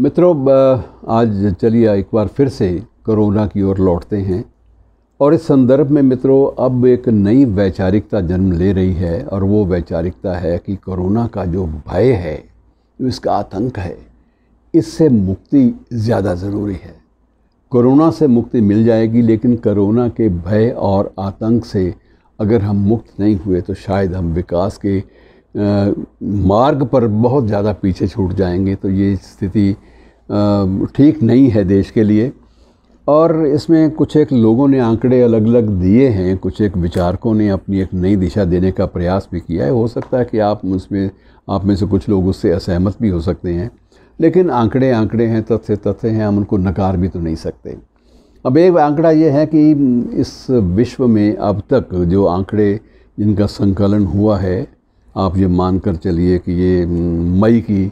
मित्रों आज चलिए एक बार फिर से कोरोना की ओर लौटते हैं और इस संदर्भ में मित्रों अब एक नई वैचारिकता जन्म ले रही है और वो वैचारिकता है कि कोरोना का जो भय है जो इसका आतंक है इससे मुक्ति ज़्यादा ज़रूरी है कोरोना से मुक्ति मिल जाएगी लेकिन कोरोना के भय और आतंक से अगर हम मुक्त नहीं हुए तो शायद हम विकास के मार्ग पर बहुत ज़्यादा पीछे छूट जाएंगे तो ये स्थिति ठीक नहीं है देश के लिए और इसमें कुछ एक लोगों ने आंकड़े अलग अलग दिए हैं कुछ एक विचारकों ने अपनी एक नई दिशा देने का प्रयास भी किया है हो सकता है कि आप उसमें आप में से कुछ लोग उससे असहमत भी हो सकते हैं लेकिन आंकड़े आंकड़े हैं तथ्य तथ्य हैं हम उनको नकार भी तो नहीं सकते अब एक आंकड़ा ये है कि इस विश्व में अब तक जो आंकड़े जिनका संकलन हुआ है आप ये मान कर चलिए कि ये मई की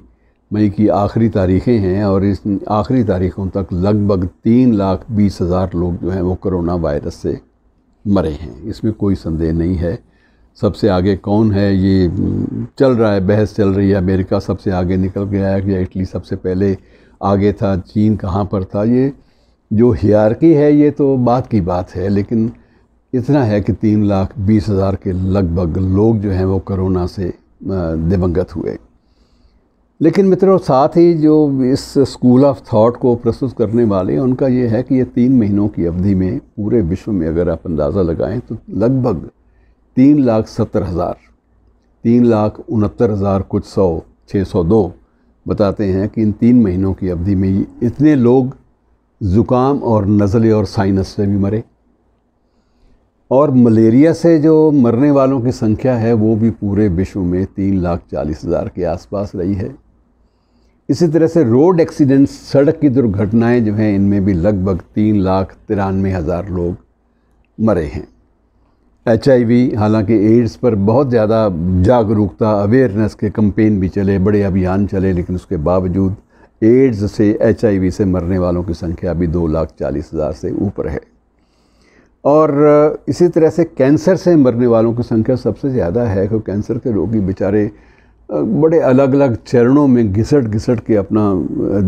मई की आखिरी तारीखें हैं और इस आखिरी तारीखों तक लगभग तीन लाख बीस हज़ार लोग जो हैं वो कोरोना वायरस से मरे हैं इसमें कोई संदेह नहीं है सबसे आगे कौन है ये चल रहा है बहस चल रही है अमेरिका सबसे आगे निकल गया है या इटली सबसे पहले आगे था चीन कहाँ पर था ये जो हियारकी है ये तो बात की बात है लेकिन इतना है कि तीन लाख बीस हज़ार के लगभग लोग जो हैं वो कोरोना से दिवंगत हुए लेकिन मित्रों साथ ही जो इस स्कूल ऑफ थॉट को प्रस्तुत करने वाले उनका ये है कि ये तीन महीनों की अवधि में पूरे विश्व में अगर आप अंदाज़ा लगाएं तो लगभग तीन लाख सत्तर हज़ार तीन लाख उनहत्तर हज़ार कुछ सौ छः सौ दो बताते हैं कि इन तीन महीनों की अवधि में इतने लोग ज़ुकाम और नज़ले और साइनस से भी मरे और मलेरिया से जो मरने वालों की संख्या है वो भी पूरे विश्व में तीन लाख चालीस हज़ार के आसपास रही है इसी तरह से रोड एक्सीडेंट्स सड़क की दुर्घटनाएं जो हैं इनमें भी लगभग तीन लाख तिरानवे हज़ार लोग मरे हैं एच हालांकि एड्स पर बहुत ज़्यादा जागरूकता अवेयरनेस के कंपेन भी चले बड़े अभियान चले लेकिन उसके बावजूद एड्स से एच से मरने वालों की संख्या भी दो लाख चालीस हज़ार से ऊपर है और इसी तरह से कैंसर से मरने वालों की संख्या सबसे ज़्यादा है क्योंकि कैंसर के रोगी बेचारे बड़े अलग अलग चरणों में घिसट घिसट के अपना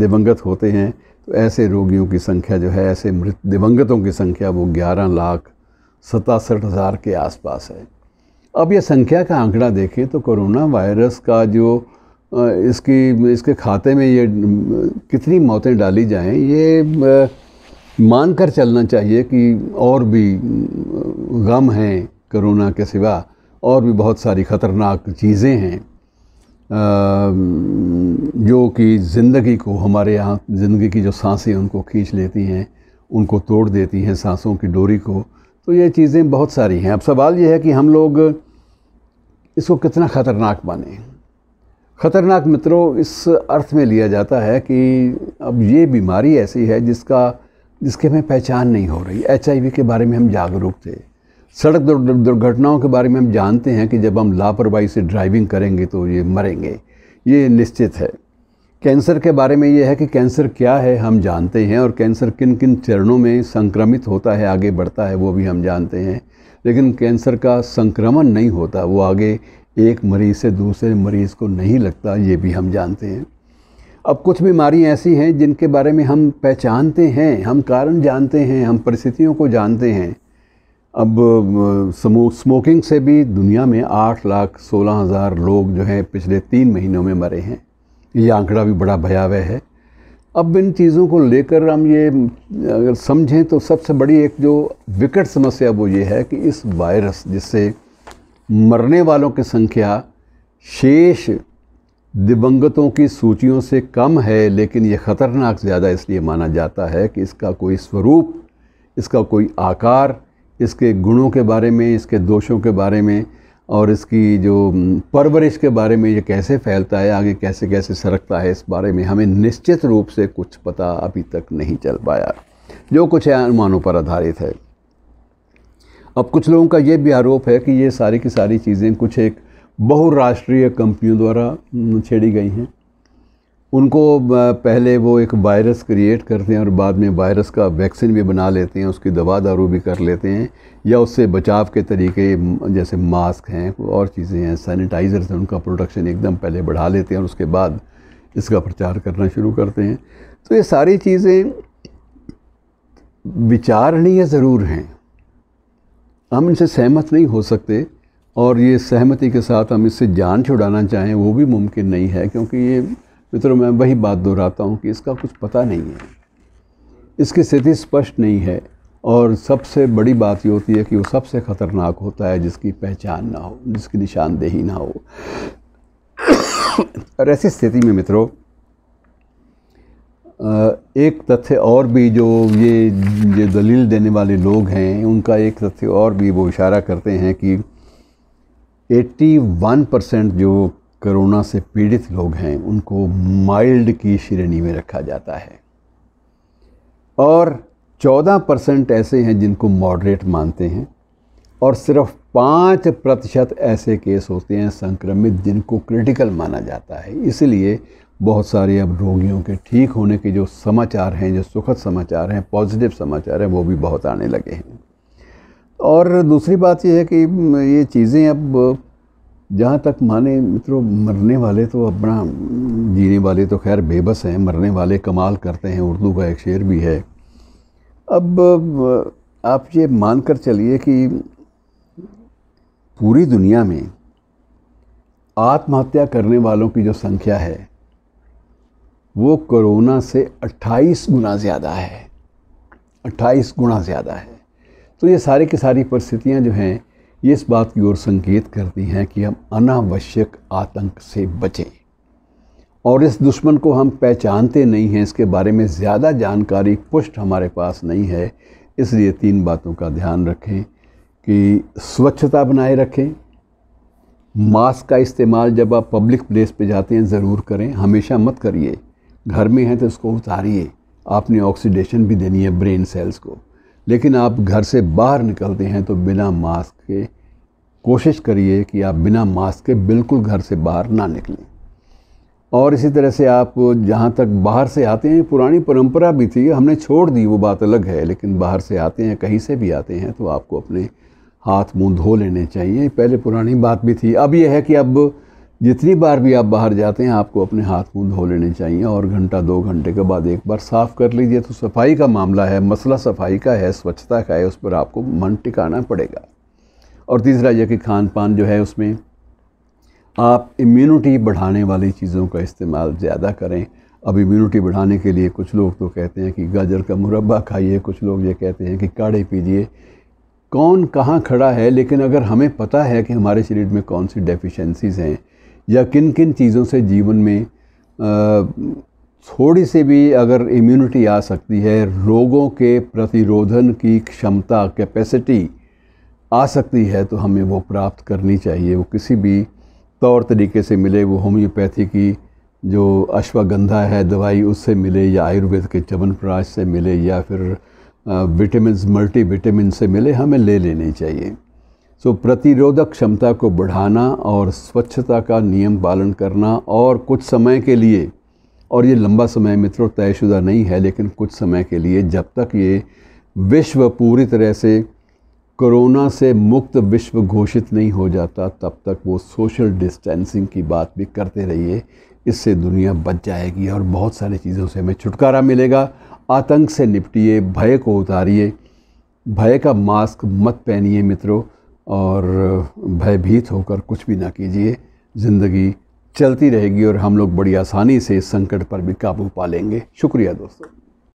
दिवंगत होते हैं तो ऐसे रोगियों की संख्या जो है ऐसे मृत दिवंगतों की संख्या वो ग्यारह लाख सतासठ हज़ार के आसपास है अब ये संख्या का आंकड़ा देखें तो कोरोना वायरस का जो इसकी इसके खाते में ये कितनी मौतें डाली जाएं ये मान कर चलना चाहिए कि और भी गम हैं कोरोना के सिवा और भी बहुत सारी ख़तरनाक चीज़ें हैं जो कि ज़िंदगी को हमारे यहाँ ज़िंदगी की जो सांसें उनको खींच लेती हैं उनको तोड़ देती हैं सांसों की डोरी को तो ये चीज़ें बहुत सारी हैं अब सवाल ये है कि हम लोग इसको कितना ख़तरनाक माने ख़तरनाक मित्रों इस अर्थ में लिया जाता है कि अब ये बीमारी ऐसी है जिसका जिसके हमें पहचान नहीं हो रही एच के बारे में हम जागरूक थे सड़क दुर्घटनाओं के बारे में हम जानते हैं कि जब हम लापरवाही से ड्राइविंग करेंगे तो ये मरेंगे ये निश्चित है कैंसर के बारे में ये है कि कैंसर क्या है हम जानते हैं और कैंसर किन किन चरणों में संक्रमित होता है आगे बढ़ता है वो भी हम जानते हैं लेकिन कैंसर का संक्रमण नहीं होता वो आगे एक मरीज़ से दूसरे मरीज़ को नहीं लगता ये भी हम जानते हैं अब कुछ बीमारियाँ ऐसी हैं जिनके बारे में हम पहचानते हैं हम कारण जानते हैं हम परिस्थितियों को जानते हैं अब स्मो, स्मोकिंग से भी दुनिया में आठ लाख सोलह हज़ार लोग जो हैं पिछले तीन महीनों में मरे हैं ये आंकड़ा भी बड़ा भयावह है अब इन चीज़ों को लेकर हम ये अगर समझें तो सबसे बड़ी एक जो विकट समस्या वो ये है कि इस वायरस जिससे मरने वालों की संख्या शेष दिवंगतों की सूचियों से कम है लेकिन ये ख़तरनाक ज़्यादा इसलिए माना जाता है कि इसका कोई स्वरूप इसका कोई आकार इसके गुणों के बारे में इसके दोषों के बारे में और इसकी जो परवरिश के बारे में ये कैसे फैलता है आगे कैसे कैसे सरकता है इस बारे में हमें निश्चित रूप से कुछ पता अभी तक नहीं चल पाया जो कुछ है अनुमानों पर आधारित है अब कुछ लोगों का ये भी आरोप है कि ये सारी की सारी चीज़ें कुछ एक बहुराष्ट्रीय कंपनियों द्वारा छेड़ी गई हैं उनको पहले वो एक वायरस क्रिएट करते हैं और बाद में वायरस का वैक्सीन भी बना लेते हैं उसकी दवा दारू भी कर लेते हैं या उससे बचाव के तरीके जैसे मास्क हैं और चीज़ें हैं सैनिटाइज़र हैं उनका प्रोडक्शन एकदम पहले बढ़ा लेते हैं और उसके बाद इसका प्रचार करना शुरू करते हैं तो ये सारी चीज़ें विचारणीय ज़रूर हैं हम इनसे सहमत नहीं हो सकते और ये सहमति के साथ हम इससे जान छुड़ाना चाहें वो भी मुमकिन नहीं है क्योंकि ये मित्रों मैं वही बात दोहराता हूँ कि इसका कुछ पता नहीं है इसकी स्थिति स्पष्ट नहीं है और सबसे बड़ी बात ये होती है कि वो सबसे ख़तरनाक होता है जिसकी पहचान ना हो जिसकी निशानदेही ना हो और ऐसी स्थिति में मित्रों एक तथ्य और भी जो ये ये दलील देने वाले लोग हैं उनका एक तथ्य और भी वो इशारा करते हैं कि 81 परसेंट जो कोरोना से पीड़ित लोग हैं उनको माइल्ड की श्रेणी में रखा जाता है और 14 परसेंट ऐसे हैं जिनको मॉडरेट मानते हैं और सिर्फ पाँच प्रतिशत ऐसे केस होते हैं संक्रमित जिनको क्रिटिकल माना जाता है इसलिए बहुत सारे अब रोगियों के ठीक होने के जो समाचार हैं जो सुखद समाचार हैं पॉजिटिव समाचार हैं वो भी बहुत आने लगे हैं और दूसरी बात यह है कि ये चीज़ें अब जहाँ तक माने मित्रों मरने वाले तो अपना जीने वाले तो खैर बेबस हैं मरने वाले कमाल करते हैं उर्दू का एक शेर भी है अब आप ये मान कर चलिए कि पूरी दुनिया में आत्महत्या करने वालों की जो संख्या है वो कोरोना से 28 गुना ज़्यादा है 28 गुना ज़्यादा है तो ये सारे की सारी परिस्थितियाँ जो हैं ये इस बात की ओर संकेत करती हैं कि हम अनावश्यक आतंक से बचें और इस दुश्मन को हम पहचानते नहीं हैं इसके बारे में ज़्यादा जानकारी पुष्ट हमारे पास नहीं है इसलिए तीन बातों का ध्यान रखें कि स्वच्छता बनाए रखें मास्क का इस्तेमाल जब आप पब्लिक प्लेस पे जाते हैं ज़रूर करें हमेशा मत करिए घर में हैं तो उसको उतारिए आपने ऑक्सीडेशन भी देनी है ब्रेन सेल्स को लेकिन आप घर से बाहर निकलते हैं तो बिना मास्क के कोशिश करिए कि आप बिना मास्क के बिल्कुल घर से बाहर ना निकलें और इसी तरह से आप जहाँ तक बाहर से आते हैं पुरानी परंपरा भी थी हमने छोड़ दी वो बात अलग है लेकिन बाहर से आते हैं कहीं से भी आते हैं तो आपको अपने हाथ मुंह धो लेने चाहिए पहले पुरानी बात भी थी अब यह है कि अब जितनी बार भी आप बाहर जाते हैं आपको अपने हाथ मुंह धो लेने चाहिए और घंटा दो घंटे के बाद एक बार साफ़ कर लीजिए तो सफाई का मामला है मसला सफाई का है स्वच्छता का है उस पर आपको मन टिकाना पड़ेगा और तीसरा यह कि खान पान जो है उसमें आप इम्यूनिटी बढ़ाने वाली चीज़ों का इस्तेमाल ज़्यादा करें अब इम्यूनिटी बढ़ाने के लिए कुछ लोग तो कहते हैं कि गाजर का मुरबा खाइए कुछ लोग ये कहते हैं कि काढ़े पीजिए कौन कहाँ खड़ा है लेकिन अगर हमें पता है कि हमारे शरीर में कौन सी डेफिशेंसीज़ हैं या किन किन चीज़ों से जीवन में थोड़ी सी भी अगर इम्यूनिटी आ सकती है रोगों के प्रतिरोधन की क्षमता कैपेसिटी आ सकती है तो हमें वो प्राप्त करनी चाहिए वो किसी भी तौर तरीके से मिले वो होम्योपैथी की जो अश्वगंधा है दवाई उससे मिले या आयुर्वेद के चवनप्राश से मिले या फिर विटामिन मल्टी विटामिन से मिले हमें ले लेनी चाहिए सो प्रतिरोधक क्षमता को बढ़ाना और स्वच्छता का नियम पालन करना और कुछ समय के लिए और ये लंबा समय मित्रों तयशुदा नहीं है लेकिन कुछ समय के लिए जब तक ये विश्व पूरी तरह से कोरोना से मुक्त विश्व घोषित नहीं हो जाता तब तक वो सोशल डिस्टेंसिंग की बात भी करते रहिए इससे दुनिया बच जाएगी और बहुत सारी चीज़ों से हमें छुटकारा मिलेगा आतंक से निपटिए भय को उतारिए भय का मास्क मत पहनिए मित्रों और भयभीत होकर कुछ भी ना कीजिए ज़िंदगी चलती रहेगी और हम लोग बड़ी आसानी से इस संकट पर भी काबू पा लेंगे शुक्रिया दोस्तों